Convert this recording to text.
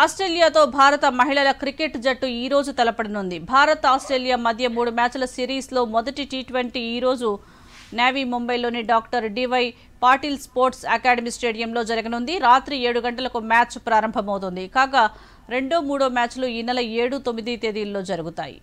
ఆస్ట్రేలియాతో భారత మహిళల క్రికెట్ జట్టు ఈ రోజు తలపడనుంది భారత్ ఆస్ట్రేలియా మధ్య మూడు మ్యాచ్ల సిరీస్లో మొదటి టీ ట్వంటీ ఈరోజు నేవీ ముంబైలోని doctor D Y Patil sports academy స్టేడియంలో జరగనుంది రాత్రి ఏడు గంటలకు మ్యాచ్ ప్రారంభమవుతుంది కాగా రెండో మూడో మ్యాచ్లు ఈ నెల ఏడు తొమ్మిది తేదీల్లో జరుగుతాయి